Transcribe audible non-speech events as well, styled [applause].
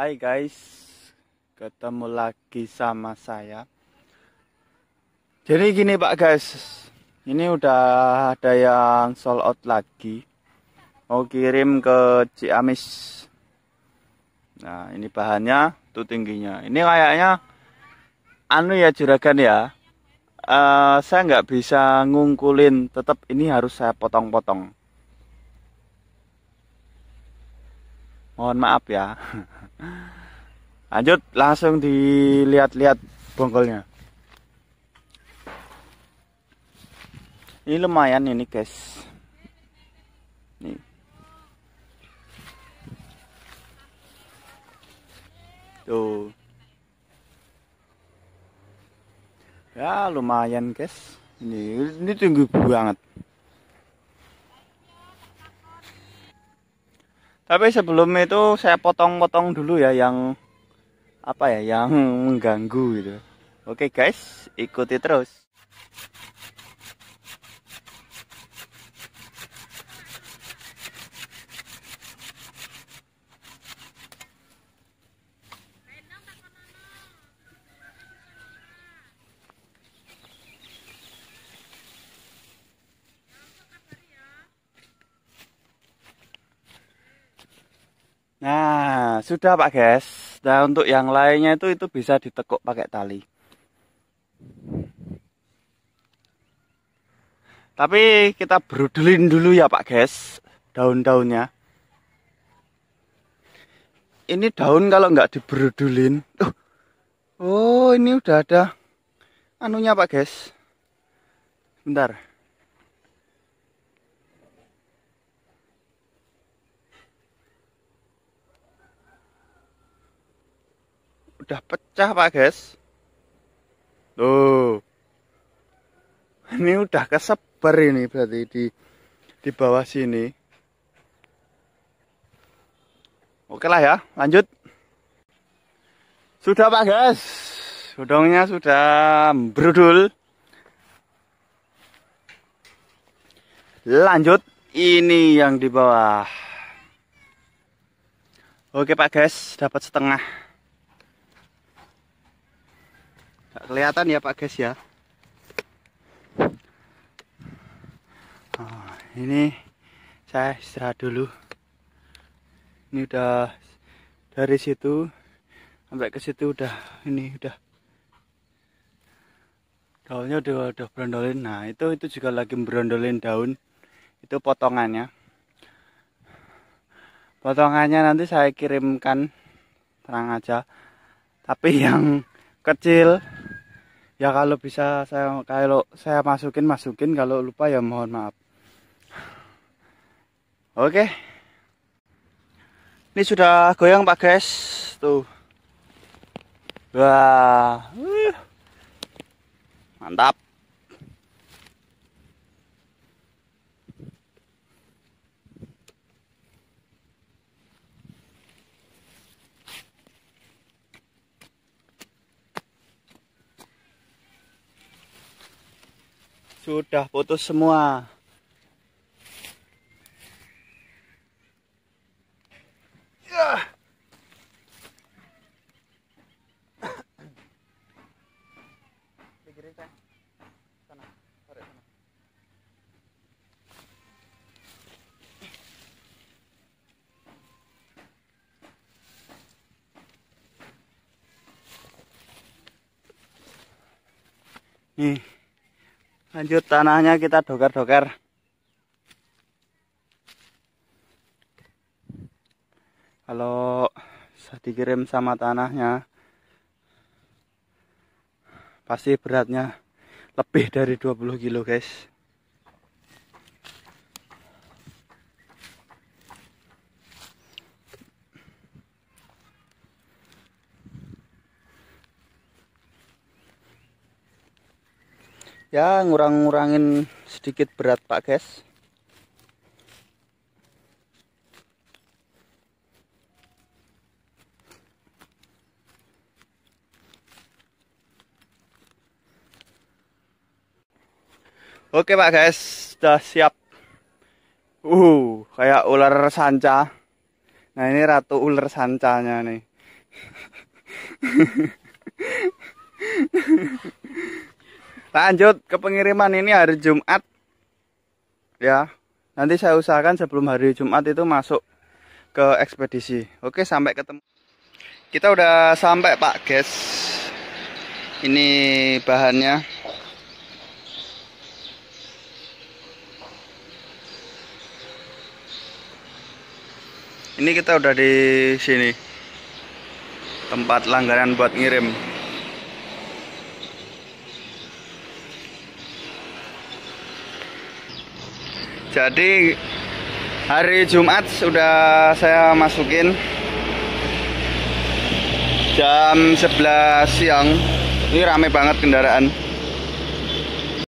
Hai guys, ketemu lagi sama saya. Jadi gini Pak guys, ini udah ada yang sold out lagi. Mau kirim ke Ciamis. Nah ini bahannya, tuh tingginya. Ini kayaknya, anu ya juragan ya. Uh, saya nggak bisa ngungkulin, tetap ini harus saya potong-potong. Mohon maaf ya. [laughs] lanjut langsung dilihat-lihat bongkolnya. ini lumayan ini guys Nih. tuh ya lumayan guys ini ini tinggi banget tapi sebelum itu saya potong-potong dulu ya yang apa ya yang mengganggu gitu oke guys ikuti terus Nah, sudah Pak Guys. Nah, untuk yang lainnya itu itu bisa ditekuk pakai tali. Tapi kita berudulin dulu ya Pak Guys, daun-daunnya. Ini daun kalau nggak diberudulin. Uh. oh, ini udah ada anunya Pak Guys. Bentar. udah pecah pak guys tuh ini udah kesebar ini berarti di di bawah sini oke lah ya lanjut sudah pak guys udangnya sudah berudul lanjut ini yang di bawah oke pak guys dapat setengah kelihatan ya Pak guys ya nah, ini saya istirahat dulu ini udah dari situ sampai ke situ udah ini udah daunnya udah udah berondolin nah itu itu juga lagi berondolin daun itu potongannya potongannya nanti saya kirimkan terang aja tapi yang kecil ya kalau bisa saya kalau saya masukin masukin kalau lupa ya mohon maaf oke ini sudah goyang pak guys tuh wah mantap sudah putus semua Nih lanjut tanahnya kita dokar-dokar kalau dikirim sama tanahnya pasti beratnya lebih dari 20 kilo guys ya ngurang-ngurangin sedikit berat pak guys Oke pak guys, sudah siap. Uh, kayak ular sanca. Nah ini ratu ular sancanya nih. [laughs] lanjut ke pengiriman ini hari Jumat ya nanti saya usahakan sebelum hari Jumat itu masuk ke ekspedisi oke sampai ketemu kita udah sampai Pak guys ini bahannya ini kita udah di sini tempat langganan buat ngirim jadi hari Jumat sudah saya masukin jam 11 siang ini rame banget kendaraan